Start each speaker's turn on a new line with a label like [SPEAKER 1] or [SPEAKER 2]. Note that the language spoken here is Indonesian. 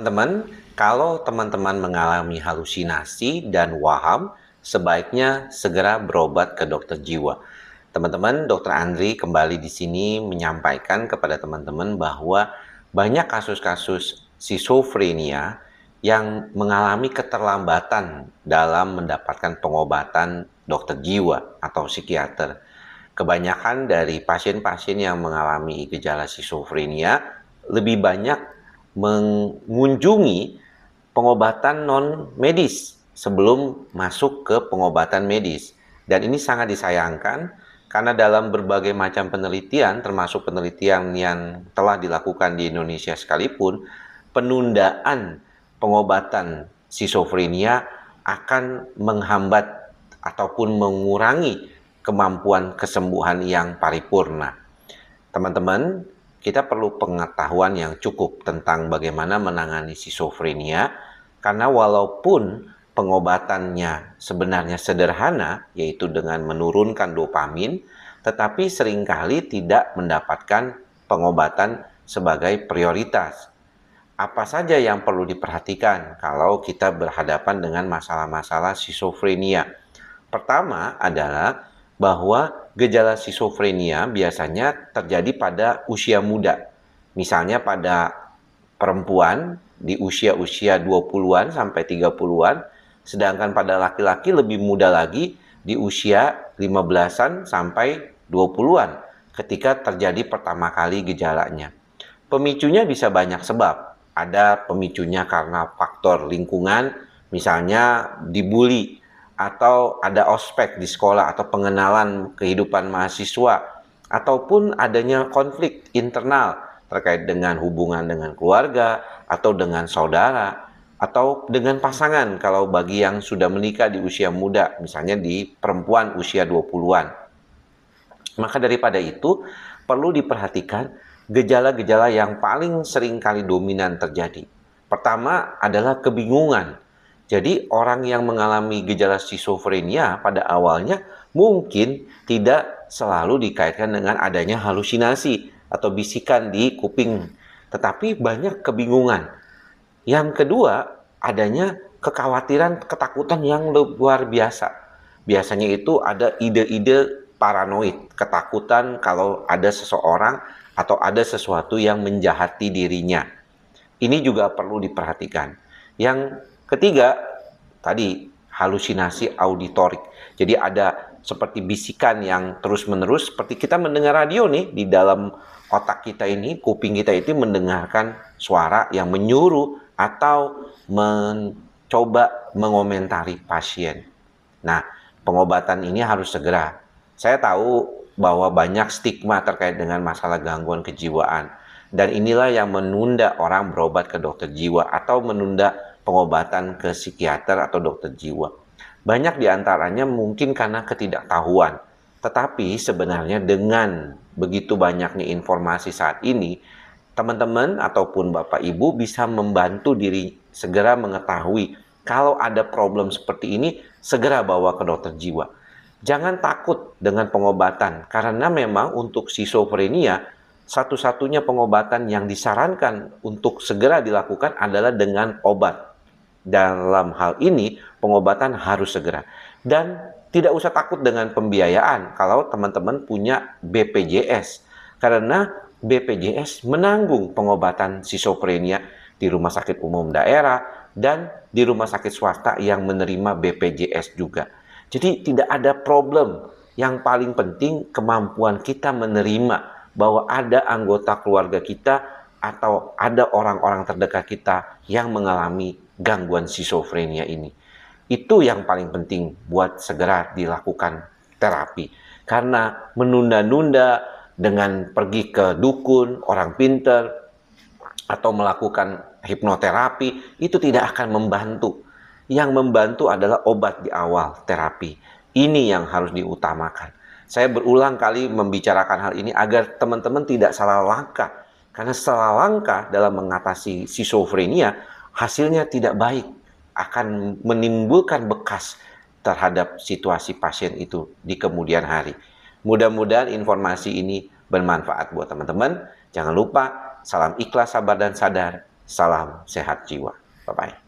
[SPEAKER 1] Teman-teman, kalau teman-teman mengalami halusinasi dan waham, sebaiknya segera berobat ke dokter jiwa. Teman-teman, Dokter Andri kembali di sini menyampaikan kepada teman-teman bahwa banyak kasus-kasus schizophrenia yang mengalami keterlambatan dalam mendapatkan pengobatan dokter jiwa atau psikiater. Kebanyakan dari pasien-pasien yang mengalami gejala schizophrenia lebih banyak mengunjungi pengobatan non medis sebelum masuk ke pengobatan medis. Dan ini sangat disayangkan karena dalam berbagai macam penelitian termasuk penelitian yang telah dilakukan di Indonesia sekalipun penundaan pengobatan schizofrenia akan menghambat ataupun mengurangi kemampuan kesembuhan yang paripurna. Teman-teman, kita perlu pengetahuan yang cukup tentang bagaimana menangani schizofrenia karena walaupun pengobatannya sebenarnya sederhana yaitu dengan menurunkan dopamin tetapi seringkali tidak mendapatkan pengobatan sebagai prioritas. Apa saja yang perlu diperhatikan kalau kita berhadapan dengan masalah-masalah schizofrenia? Pertama adalah bahwa gejala skizofrenia biasanya terjadi pada usia muda. Misalnya pada perempuan di usia-usia 20-an sampai 30-an, sedangkan pada laki-laki lebih muda lagi di usia 15-an sampai 20-an ketika terjadi pertama kali gejalanya. Pemicunya bisa banyak sebab. Ada pemicunya karena faktor lingkungan, misalnya dibully atau ada ospek di sekolah atau pengenalan kehidupan mahasiswa ataupun adanya konflik internal terkait dengan hubungan dengan keluarga atau dengan saudara atau dengan pasangan kalau bagi yang sudah menikah di usia muda misalnya di perempuan usia 20-an. Maka daripada itu perlu diperhatikan gejala-gejala yang paling sering kali dominan terjadi. Pertama adalah kebingungan jadi orang yang mengalami gejala skizofrenia pada awalnya mungkin tidak selalu dikaitkan dengan adanya halusinasi atau bisikan di kuping, tetapi banyak kebingungan. Yang kedua, adanya kekhawatiran, ketakutan yang luar biasa. Biasanya itu ada ide-ide paranoid, ketakutan kalau ada seseorang atau ada sesuatu yang menjahati dirinya. Ini juga perlu diperhatikan. Yang Ketiga, tadi halusinasi auditorik. Jadi ada seperti bisikan yang terus-menerus seperti kita mendengar radio nih di dalam otak kita ini, kuping kita itu mendengarkan suara yang menyuruh atau mencoba mengomentari pasien. Nah, pengobatan ini harus segera. Saya tahu bahwa banyak stigma terkait dengan masalah gangguan kejiwaan dan inilah yang menunda orang berobat ke dokter jiwa atau menunda pengobatan ke psikiater atau dokter jiwa. Banyak diantaranya mungkin karena ketidaktahuan. Tetapi sebenarnya dengan begitu banyaknya informasi saat ini, teman-teman ataupun Bapak Ibu bisa membantu diri segera mengetahui kalau ada problem seperti ini, segera bawa ke dokter jiwa. Jangan takut dengan pengobatan, karena memang untuk schizophrenia, satu-satunya pengobatan yang disarankan untuk segera dilakukan adalah dengan obat. Dalam hal ini, pengobatan harus segera. Dan tidak usah takut dengan pembiayaan kalau teman-teman punya BPJS. Karena BPJS menanggung pengobatan sisoprenia di rumah sakit umum daerah dan di rumah sakit swasta yang menerima BPJS juga. Jadi tidak ada problem. Yang paling penting kemampuan kita menerima bahwa ada anggota keluarga kita atau ada orang-orang terdekat kita yang mengalami gangguan schizophrenia ini. Itu yang paling penting buat segera dilakukan terapi. Karena menunda-nunda dengan pergi ke dukun, orang pinter, atau melakukan hipnoterapi, itu tidak akan membantu. Yang membantu adalah obat di awal terapi. Ini yang harus diutamakan. Saya berulang kali membicarakan hal ini agar teman-teman tidak salah langkah. Karena salah langkah dalam mengatasi schizophrenia hasilnya tidak baik akan menimbulkan bekas terhadap situasi pasien itu di kemudian hari. Mudah-mudahan informasi ini bermanfaat buat teman-teman. Jangan lupa, salam ikhlas, sabar, dan sadar. Salam sehat jiwa. Bye-bye.